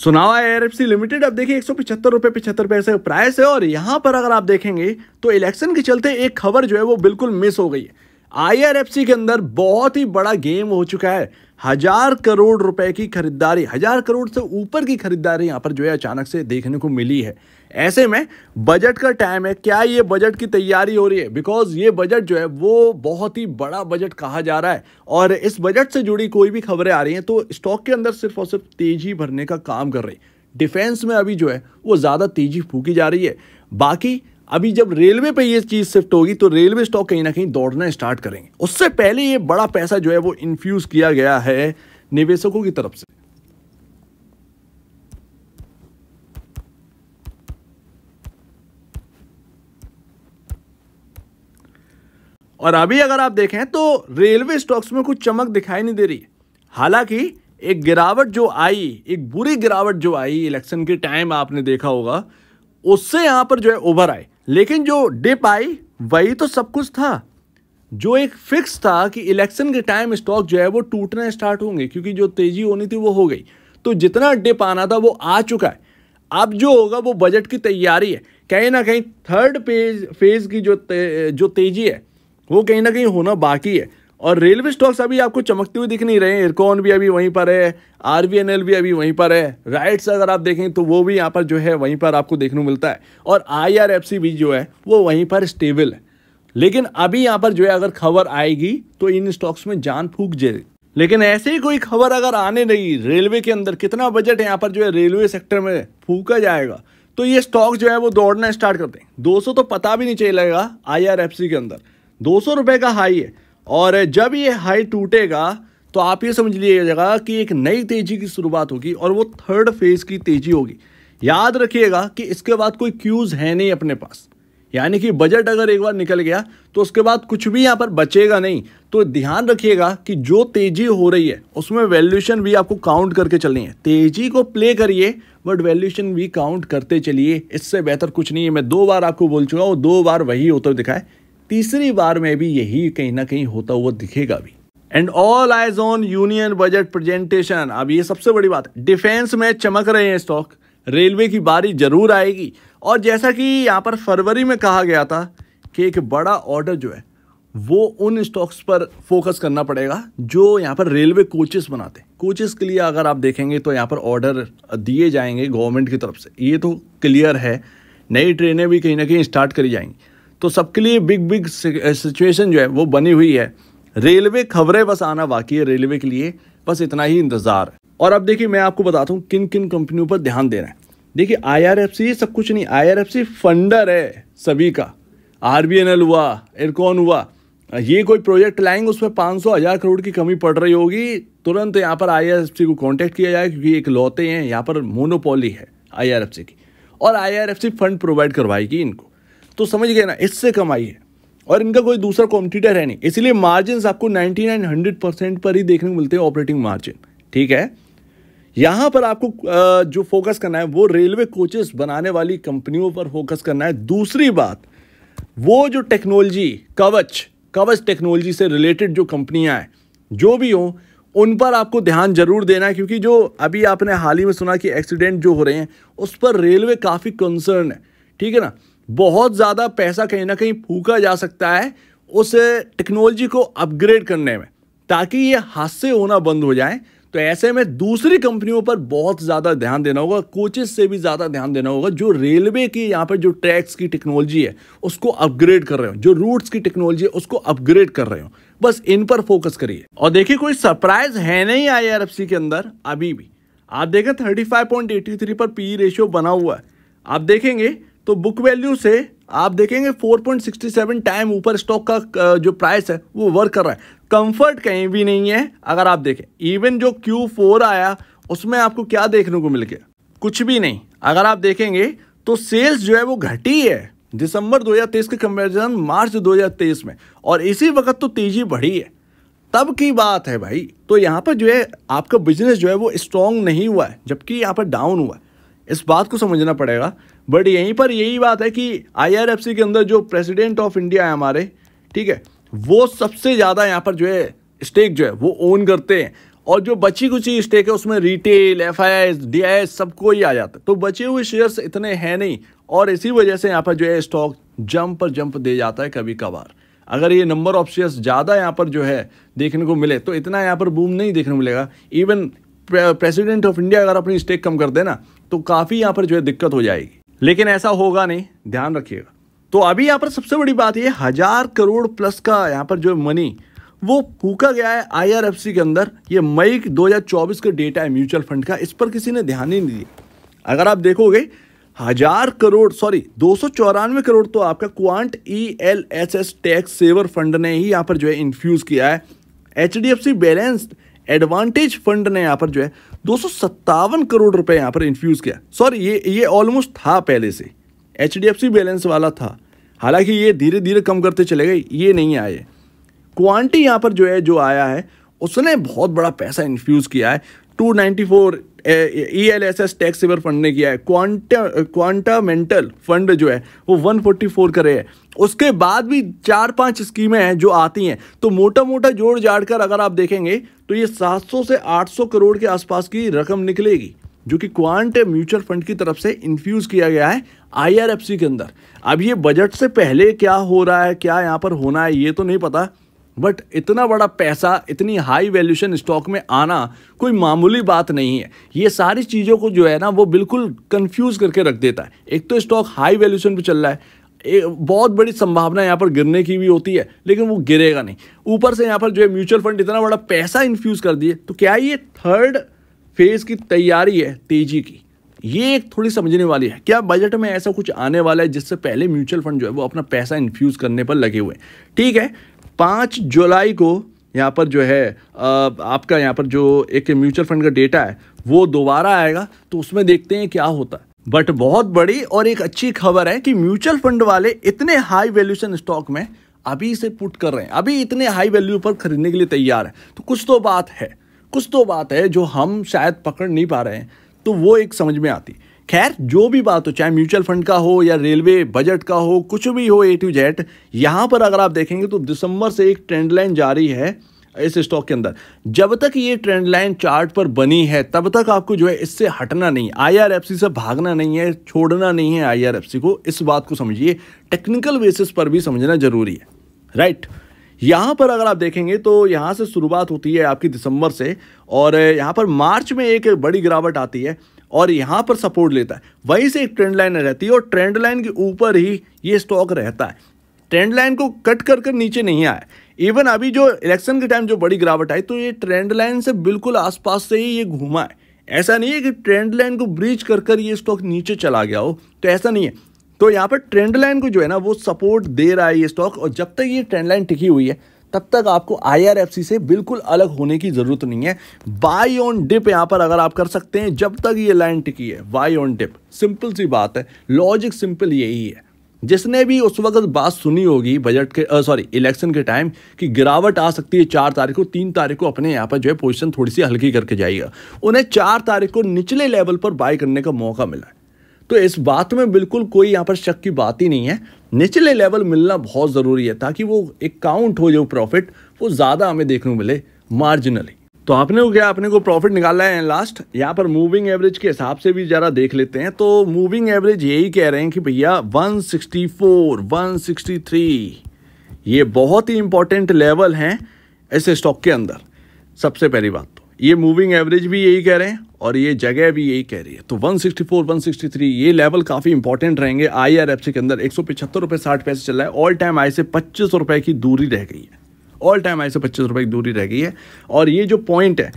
सुनावा एयरएफसी लिमिटेड अब देखिए एक सौ पिछहत्तर रुपये पिछहत्तर पैसे प्राइस है और यहाँ पर अगर आप देखेंगे तो इलेक्शन के चलते एक खबर जो है वो बिल्कुल मिस हो गई है आई के अंदर बहुत ही बड़ा गेम हो चुका है हजार करोड़ रुपए की खरीदारी हजार करोड़ से ऊपर की खरीदारी यहाँ पर जो है अचानक से देखने को मिली है ऐसे में बजट का टाइम है क्या ये बजट की तैयारी हो रही है बिकॉज ये बजट जो है वो बहुत ही बड़ा बजट कहा जा रहा है और इस बजट से जुड़ी कोई भी खबरें आ रही हैं तो स्टॉक के अंदर सिर्फ और सिर्फ तेजी भरने का काम कर रही है डिफेंस में अभी जो है वो ज़्यादा तेजी फूकी जा रही है बाकी अभी जब रेलवे पे ये चीज शिफ्ट होगी तो रेलवे स्टॉक कहीं ना कहीं दौड़ना स्टार्ट करेंगे उससे पहले ये बड़ा पैसा जो है वो इन्फ्यूज किया गया है निवेशकों की तरफ से और अभी अगर आप देखें तो रेलवे स्टॉक्स में कुछ चमक दिखाई नहीं दे रही हालांकि एक गिरावट जो आई एक बुरी गिरावट जो आई इलेक्शन के टाइम आपने देखा होगा उससे यहां पर जो है उभर आए लेकिन जो डिप आई वही तो सब कुछ था जो एक फिक्स था कि इलेक्शन के टाइम स्टॉक जो है वो टूटना स्टार्ट होंगे क्योंकि जो तेज़ी होनी थी वो हो गई तो जितना डिप आना था वो आ चुका है अब जो होगा वो बजट की तैयारी है कहीं ना कहीं थर्ड पेज फेज की जो ते, जो तेज़ी है वो कहीं ना कहीं होना बाकी है और रेलवे स्टॉक्स अभी आपको चमकते हुए दिख नहीं रहे हैं इरकॉन भी अभी वहीं पर है आर भी अभी वहीं पर है राइट्स अगर आप देखें तो वो भी यहाँ पर जो है वहीं पर आपको देखने को मिलता है और आई भी जो है वो वहीं पर स्टेबल है लेकिन अभी यहाँ पर जो है अगर खबर आएगी तो इन स्टॉक्स में जान फूक जाए लेकिन ऐसे ही कोई खबर अगर आने नहीं रेलवे के अंदर कितना बजट यहाँ पर जो है रेलवे सेक्टर में फूका जाएगा तो ये स्टॉक जो है वो दौड़ना स्टार्ट करते हैं 200 तो पता भी नहीं चलेगा आई के अंदर दो सौ रुपए का हाई है और जब ये हाई टूटेगा तो आप ये समझ लीजिएगा कि एक नई तेजी की शुरुआत होगी और वो थर्ड फेज की तेजी होगी याद रखिएगा कि इसके बाद कोई क्यूज़ है नहीं अपने पास यानी कि बजट अगर एक बार निकल गया तो उसके बाद कुछ भी यहाँ पर बचेगा नहीं तो ध्यान रखिएगा कि जो तेजी हो रही है उसमें वैल्यूशन भी आपको काउंट करके चलनी है तेजी को प्ले करिए बट वैल्यूशन भी काउंट करते चलिए इससे बेहतर कुछ नहीं है मैं दो बार आपको बोल चुका हूँ दो बार वही होता दिखाए तीसरी बार में भी यही कहीं ना कहीं होता हुआ दिखेगा भी and all eyes on union budget presentation अब ये सबसे बड़ी बात है डिफेंस में चमक रहे हैं स्टॉक रेलवे की बारी जरूर आएगी और जैसा कि यहाँ पर फरवरी में कहा गया था कि एक बड़ा ऑर्डर जो है वो उन स्टॉक्स पर फोकस करना पड़ेगा जो यहाँ पर रेलवे कोचेस बनाते हैं कोचेस के लिए अगर आप देखेंगे तो यहाँ पर ऑर्डर दिए जाएंगे गवर्नमेंट की तरफ से ये तो क्लियर है नई ट्रेनें भी कहीं ना कहीं स्टार्ट करी जाएंगी तो सबके लिए बिग बिग सिचुएशन जो है वो बनी हुई है रेलवे खबरें बस आना बाकी है रेलवे के लिए बस इतना ही इंतज़ार है और अब देखिए मैं आपको बताता हूँ किन किन कंपनियों पर ध्यान देना है देखिए एफ सी सब कुछ नहीं सी फंडर है सभी का एल हुआ एयरकॉन हुआ ये कोई प्रोजेक्ट लाएंगे उसमें पाँच सौ हज़ार करोड़ की कमी पड़ रही होगी तुरंत यहाँ पर सी को कांटेक्ट किया जाए क्योंकि एक लौते हैं यहाँ पर मोनोपोली है सी की और सी फंड प्रोवाइड करवाएगी इनको तो समझ गए ना इससे कमाई है और इनका कोई दूसरा कॉम्पिटिटर है नहीं इसीलिए मार्जिन आपको नाइनटी नाइन हंड्रेड परसेंट पर ही देखने को मिलते हैं ऑपरेटिंग मार्जिन ठीक है यहां पर आपको जो फोकस करना है वो रेलवे कोचेस बनाने वाली कंपनियों पर फोकस करना है दूसरी बात वो जो टेक्नोलॉजी कवच कवच टेक्नोलॉजी से रिलेटेड जो कंपनियां हैं जो भी हों उन पर आपको ध्यान जरूर देना है क्योंकि जो अभी आपने हाल ही में सुना कि एक्सीडेंट जो हो रहे हैं उस पर रेलवे काफ़ी कंसर्न है ठीक है ना बहुत ज़्यादा पैसा कहीं ना कहीं फूका जा सकता है उस टेक्नोलॉजी को अपग्रेड करने में ताकि ये हादसे होना बंद हो जाए तो ऐसे में दूसरी कंपनियों पर बहुत ज़्यादा ध्यान देना होगा कोचेस से भी ज़्यादा ध्यान देना होगा जो रेलवे की यहाँ पर जो ट्रैक्स की टेक्नोलॉजी है उसको अपग्रेड कर रहे हो जो रूट्स की टेक्नोलॉजी है उसको अपग्रेड कर रहे हो बस इन पर फोकस करिए और देखिए कोई सरप्राइज है नहीं आई आर के अंदर अभी भी आप देखें thirty five point eighty three पर पी रेशियो e बना हुआ है आप देखेंगे तो बुक वैल्यू से आप देखेंगे 4.67 टाइम ऊपर स्टॉक का जो प्राइस है वो वर्क कर रहा है कंफर्ट कहीं भी नहीं है अगर आप देखें इवन जो Q4 आया उसमें आपको क्या देखने को मिल गया कुछ भी नहीं अगर आप देखेंगे तो सेल्स जो है वो घटी है दिसंबर 2023 के कंपेरिजन मार्च 2023 में और इसी वक्त तो तेज़ी बढ़ी है तब की बात है भाई तो यहाँ पर जो है आपका बिजनेस जो है वो स्ट्रांग नहीं हुआ है जबकि यहाँ पर डाउन हुआ है इस बात को समझना पड़ेगा बट यहीं पर यही बात है कि आईआरएफसी के अंदर जो प्रेसिडेंट ऑफ इंडिया है हमारे ठीक है वो सबसे ज़्यादा यहाँ पर जो है स्टेक जो है वो ओन करते हैं और जो बची कुछ ही स्टेक है उसमें retail F I S D I S सबको ही आ जाता है तो बचे हुए शेयर्स इतने हैं नहीं और इसी वजह से यहाँ पर जो है स्टॉक जंप पर जंप दे जाता है कभी कभार अगर ये नंबर ऑफ शेयर्स ज़्यादा यहाँ पर जो है देखने को मिले तो इतना यहाँ पर बूम नहीं देखने को मिलेगा इवन प्रेसिडेंट ऑफ इंडिया अगर अपनी स्टेक कम कर देना तो काफ़ी यहाँ पर जो है दिक्कत हो जाएगी लेकिन ऐसा होगा नहीं ध्यान रखिएगा तो अभी यहाँ पर सबसे बड़ी बात ये हज़ार करोड़ प्लस का यहाँ पर जो मनी वो फूका गया है आईआरएफसी के अंदर ये मई 2024 का डेटा है म्यूचुअल फंड का इस पर किसी ने ध्यान ही नहीं दिया अगर आप देखोगे हजार करोड़ सॉरी दो करोड़ तो आपका quant E L S S tax saver fund ने ही यहाँ पर जो है इन्फ्यूज़ किया है H D F C balanced advantage fund ने यहाँ पर जो है दो करोड़ रुपए यहाँ पर इन्फ्यूज़ किया सॉरी ये ये ऑलमोस्ट था पहले से एच बैलेंस वाला था हालांकि ये धीरे धीरे कम करते चले गए ये नहीं आए क्वांटी यहाँ पर जो है जो आया है उसने बहुत बड़ा पैसा इन्फ्यूज़ किया है two ninety four E L S S tax saver fund ने किया है क्वांटा क्वांटामेंटल फंड जो है वो 144 करे है उसके बाद भी चार पांच स्कीमें हैं जो आती हैं तो मोटा मोटा जोड़ जाड़ कर अगर आप देखेंगे तो ये 700 से 800 करोड़ के आसपास की रकम निकलेगी जो कि क्वांट म्यूचुअल फंड की तरफ से इन्फ्यूज़ किया गया है आईआरएफसी के अंदर अब ये बजट से पहले क्या हो रहा है क्या यहाँ पर होना है ये तो नहीं पता बट इतना बड़ा पैसा इतनी हाई वैल्यूशन स्टॉक में आना कोई मामूली बात नहीं है ये सारी चीज़ों को जो है ना वो बिल्कुल कंफ्यूज करके रख देता है एक तो स्टॉक हाई वैल्यूशन पे चल रहा है एक बहुत बड़ी संभावना यहाँ पर गिरने की भी होती है लेकिन वो गिरेगा नहीं ऊपर से यहाँ पर जो है म्यूचुअल फंड इतना बड़ा पैसा इन्फ्यूज़ कर दिए तो क्या ये थर्ड फेज़ की तैयारी है तेज़ी की ये एक थोड़ी समझने वाली है क्या बजट में ऐसा कुछ आने वाला है जिससे पहले म्यूचुअल फंड जो है वो अपना पैसा इन्फ्यूज़ करने पर लगे हुए ठीक है पाँच जुलाई को यहाँ पर जो है आपका यहाँ पर जो एक म्यूचुअल फंड का डेटा है वो दोबारा आएगा तो उसमें देखते हैं क्या होता है बट बहुत बड़ी और एक अच्छी खबर है कि म्यूचुअल फंड वाले इतने हाई वैल्यूशन स्टॉक में अभी से पुट कर रहे हैं अभी इतने हाई वैल्यू पर खरीदने के लिए तैयार है तो कुछ तो बात है कुछ तो बात है जो हम शायद पकड़ नहीं पा रहे हैं तो वो एक समझ में आती खैर जो भी बात हो चाहे म्यूचुअल फंड का हो या रेलवे बजट का हो कुछ भी हो ए टू जेड यहाँ पर अगर आप देखेंगे तो दिसंबर से एक ट्रेंड लाइन जारी है इस स्टॉक के अंदर जब तक ये ट्रेंड लाइन चार्ट पर बनी है तब तक आपको जो है इससे हटना नहीं आईआरएफसी से भागना नहीं है छोड़ना नहीं है आईआरएफसी को इस बात को समझिए टेक्निकल बेसिस पर भी समझना जरूरी है राइट यहाँ पर अगर आप देखेंगे तो यहाँ से शुरुआत होती है आपकी दिसंबर से और यहाँ पर मार्च में एक बड़ी गिरावट आती है और यहाँ पर सपोर्ट लेता है वहीं से एक ट्रेंड लाइन रहती है और ट्रेंड लाइन के ऊपर ही ये स्टॉक रहता है ट्रेंड लाइन को कट कर कर नीचे नहीं आया इवन अभी जो इलेक्शन के टाइम जो बड़ी गिरावट आई तो ये ट्रेंड लाइन से बिल्कुल आसपास से ही ये घूमा है ऐसा नहीं है कि ट्रेंड लाइन को ब्रीच कर कर ये स्टॉक नीचे चला गया हो तो ऐसा नहीं है तो यहाँ पर ट्रेंड लाइन को जो है ना वो सपोर्ट दे रहा है ये स्टॉक और जब तक ये ट्रेंड लाइन टिकी हुई है तब तक आपको आई से बिल्कुल अलग होने की ज़रूरत नहीं है बाई ऑन डिप यहाँ पर अगर आप कर सकते हैं जब तक ये लाइन टिकी है बाई ऑन डिप सिंपल सी बात है लॉजिक सिंपल यही है जिसने भी उस वक्त बात सुनी होगी बजट के सॉरी इलेक्शन के टाइम कि गिरावट आ सकती है चार तारीख को तीन तारीख को अपने यहाँ पर जो है पोजिशन थोड़ी सी हल्की करके जाएगा उन्हें चार तारीख को निचले लेवल पर बाय करने का मौका मिला है तो इस बात में बिल्कुल कोई यहाँ पर शक की बात ही नहीं है निचले लेवल मिलना बहुत ज़रूरी है ताकि वो एक काउंट हो जो प्रॉफिट वो ज़्यादा हमें देखने को मिले मार्जिनली तो आपने को क्या आपने को प्रॉफिट निकाला है लास्ट यहाँ पर मूविंग एवरेज के हिसाब से भी ज़रा देख लेते हैं तो मूविंग एवरेज यही कह रहे हैं कि भैया 164, 163 ये बहुत ही इंपॉर्टेंट लेवल हैं ऐसे स्टॉक के अंदर सबसे पहली बात ये मूविंग एवरेज भी यही कह रहे हैं और ये जगह भी यही कह रही है तो 164, 163 ये लेवल काफ़ी इंपॉर्टेंट रहेंगे आई आर एफ सी के अंदर एक सौ पचहत्तर रुपये साठ पैसे चल रहा है ऑल टाइम आई से पच्चीस रुपये की दूरी रह गई है ऑल टाइम आई से पच्चीस रुपये की दूरी रह गई है और ये जो पॉइंट है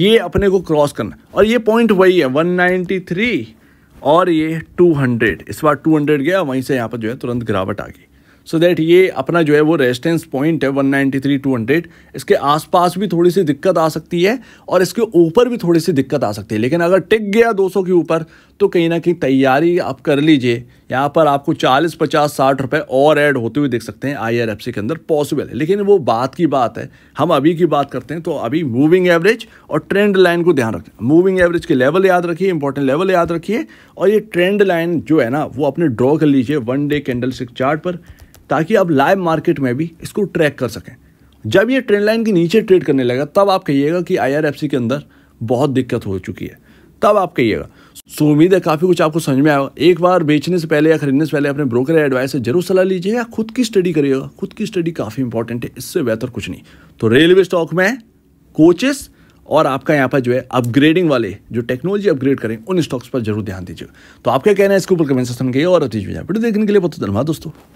ये अपने को क्रॉस करना और ये पॉइंट वही है वन और ये टू इस बार टू गया वहीं से यहाँ पर जो है तुरंत गिरावट आ गई सो so दैट ये अपना जो है वो रेजिस्टेंस पॉइंट है 193 200 इसके आसपास भी थोड़ी सी दिक्कत आ सकती है और इसके ऊपर भी थोड़ी सी दिक्कत आ सकती है लेकिन अगर टिक गया 200 के ऊपर तो कहीं ना कहीं तैयारी आप कर लीजिए यहाँ पर आपको 40 50 साठ रुपए और ऐड होते हुए देख सकते हैं आई के अंदर पॉसिबल है लेकिन वो बात की बात है हम अभी की बात करते हैं तो अभी मूविंग एवरेज और ट्रेंड लाइन को ध्यान रखें मूविंग एवरेज के लेवल याद रखिए इंपॉर्टेंट लेवल याद रखिए और ये ट्रेंड लाइन जो है ना वो अपने ड्रॉ कर लीजिए वन डे कैंडल चार्ट पर ताकि आप लाइव मार्केट में भी इसको ट्रैक कर सकें जब ये ट्रेंड लाइन के नीचे ट्रेड करने लगा तब आप कहिएगा कि आई के अंदर बहुत दिक्कत हो चुकी है तब आप कहिएगा सो उम्मीद है काफ़ी कुछ आपको समझ में आएगा एक बार बेचने से पहले या खरीदने से पहले अपने ब्रोकर एडवाइस से जरूर सलाह लीजिए या खुद की स्टडी करिएगा खुद की स्टडी काफ़ी इंपॉर्टेंट है इससे बेहतर कुछ नहीं तो रेलवे स्टॉक में कोचेस और आपका यहाँ पर जो है अपग्रेडिंग वाले जो टेक्नोलॉजी अपग्रेड करें उन स्टॉक्स पर जरूर ध्यान दीजिएगा तो आपका कहना है इसके ऊपर कमेंट सेक्शन के और अतीज वीडियो देखने के लिए बहुत धन्यवाद दोस्तों